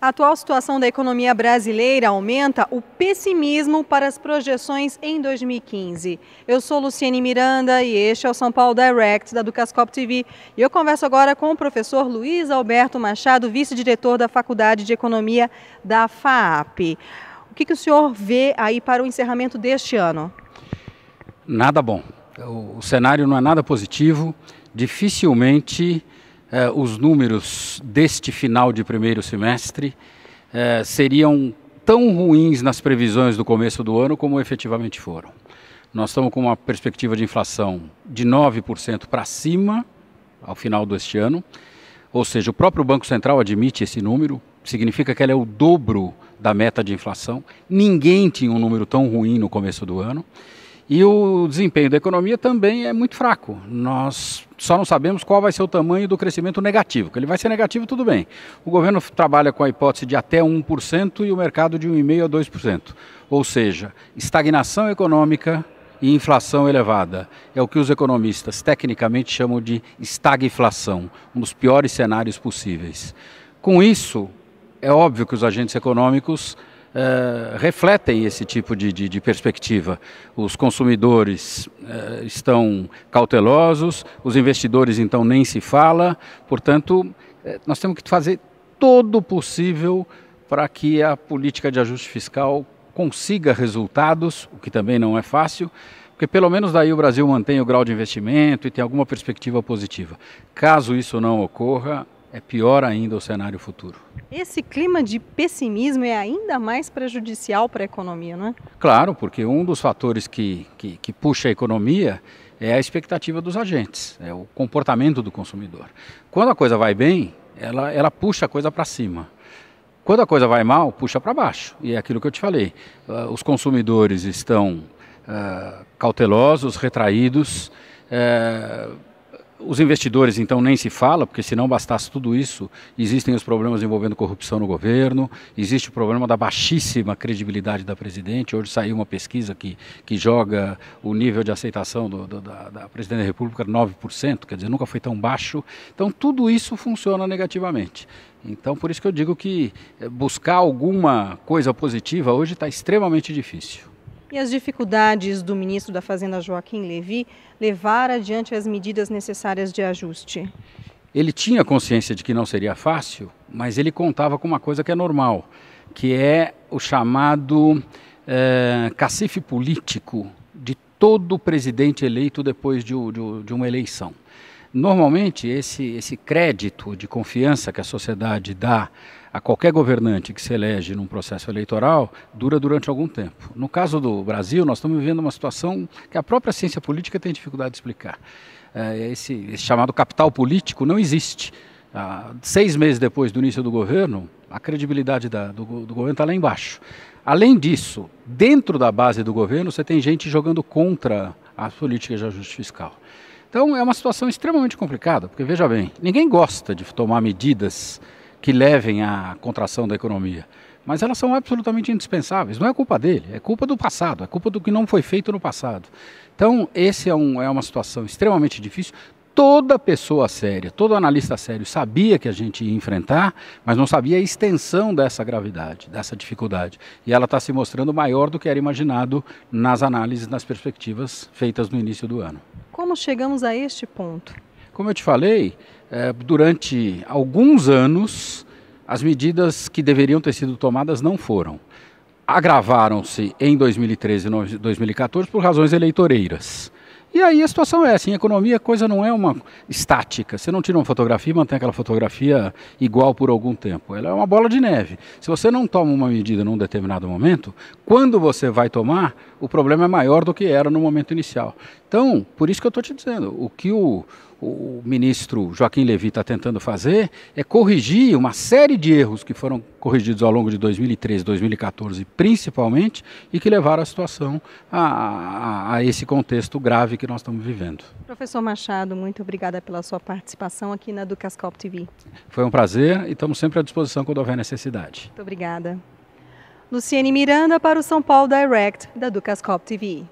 A atual situação da economia brasileira aumenta o pessimismo para as projeções em 2015. Eu sou Luciene Miranda e este é o São Paulo Direct da Ducascop TV. E eu converso agora com o professor Luiz Alberto Machado, vice-diretor da Faculdade de Economia da FAAP. O que, que o senhor vê aí para o encerramento deste ano? Nada bom o, o cenário não é nada positivo, dificilmente eh, os números deste final de primeiro semestre eh, seriam tão ruins nas previsões do começo do ano como efetivamente foram. Nós estamos com uma perspectiva de inflação de 9% para cima ao final deste ano, ou seja, o próprio Banco Central admite esse número, significa que ela é o dobro da meta de inflação. Ninguém tinha um número tão ruim no começo do ano. E o desempenho da economia também é muito fraco. Nós só não sabemos qual vai ser o tamanho do crescimento negativo. Que ele vai ser negativo, tudo bem. O governo trabalha com a hipótese de até 1% e o mercado de 1,5% a 2%. Ou seja, estagnação econômica e inflação elevada. É o que os economistas tecnicamente chamam de estagflação, um dos piores cenários possíveis. Com isso, é óbvio que os agentes econômicos eh, refletem esse tipo de, de, de perspectiva. Os consumidores uh, estão cautelosos, os investidores então nem se fala, portanto, eh, nós temos que fazer todo o possível para que a política de ajuste fiscal consiga resultados, o que também não é fácil, porque pelo menos daí o Brasil mantém o grau de investimento e tem alguma perspectiva positiva. Caso isso não ocorra, é pior ainda o cenário futuro. Esse clima de pessimismo é ainda mais prejudicial para a economia, não é? Claro, porque um dos fatores que, que, que puxa a economia é a expectativa dos agentes, é o comportamento do consumidor. Quando a coisa vai bem, ela, ela puxa a coisa para cima. Quando a coisa vai mal, puxa para baixo. E é aquilo que eu te falei. Uh, os consumidores estão uh, cautelosos, retraídos. Uh, os investidores, então, nem se fala, porque se não bastasse tudo isso, existem os problemas envolvendo corrupção no governo, existe o problema da baixíssima credibilidade da presidente. Hoje saiu uma pesquisa que, que joga o nível de aceitação do, do, da, da presidente da República 9%, quer dizer, nunca foi tão baixo. Então, tudo isso funciona negativamente. Então, por isso que eu digo que eh, buscar alguma coisa positiva hoje está extremamente difícil e as dificuldades do ministro da Fazenda Joaquim Levy levar adiante as medidas necessárias de ajuste? Ele tinha consciência de que não seria fácil, mas ele contava com uma coisa que é normal, que é o chamado é, cacife político de todo presidente eleito depois de, de, de uma eleição. Normalmente, esse, esse crédito de confiança que a sociedade dá a qualquer governante que se elege num processo eleitoral dura durante algum tempo. No caso do Brasil, nós estamos vivendo uma situação que a própria ciência política tem dificuldade de explicar. É, esse, esse chamado capital político não existe. Ah, seis meses depois do início do governo, a credibilidade da, do, do governo está lá embaixo. Além disso, dentro da base do governo, você tem gente jogando contra as políticas de ajuste fiscal. Então é uma situação extremamente complicada, porque veja bem, ninguém gosta de tomar medidas que levem à contração da economia, mas elas são absolutamente indispensáveis. Não é culpa dele, é culpa do passado, é culpa do que não foi feito no passado. Então, esse é, um, é uma situação extremamente difícil toda pessoa séria, todo analista sério sabia que a gente ia enfrentar, mas não sabia a extensão dessa gravidade, dessa dificuldade. E ela está se mostrando maior do que era imaginado nas análises, nas perspectivas feitas no início do ano. Como chegamos a este ponto? Como eu te falei, é, durante alguns anos, as medidas que deveriam ter sido tomadas não foram. Agravaram-se em 2013 e 2014 por razões eleitoreiras. E aí a situação é essa, assim, em economia a coisa não é uma estática. Você não tira uma fotografia e mantém aquela fotografia igual por algum tempo. Ela é uma bola de neve. Se você não toma uma medida num determinado momento, quando você vai tomar, o problema é maior do que era no momento inicial. Então, por isso que eu estou te dizendo, o que o o ministro Joaquim Levi está tentando fazer é corrigir uma série de erros que foram corrigidos ao longo de 2013, 2014, principalmente, e que levaram a situação a, a, a esse contexto grave que nós estamos vivendo. Professor Machado, muito obrigada pela sua participação aqui na Ducascop TV. Foi um prazer e estamos sempre à disposição quando houver necessidade. Muito obrigada. Luciene Miranda para o São Paulo Direct da Ducascop TV.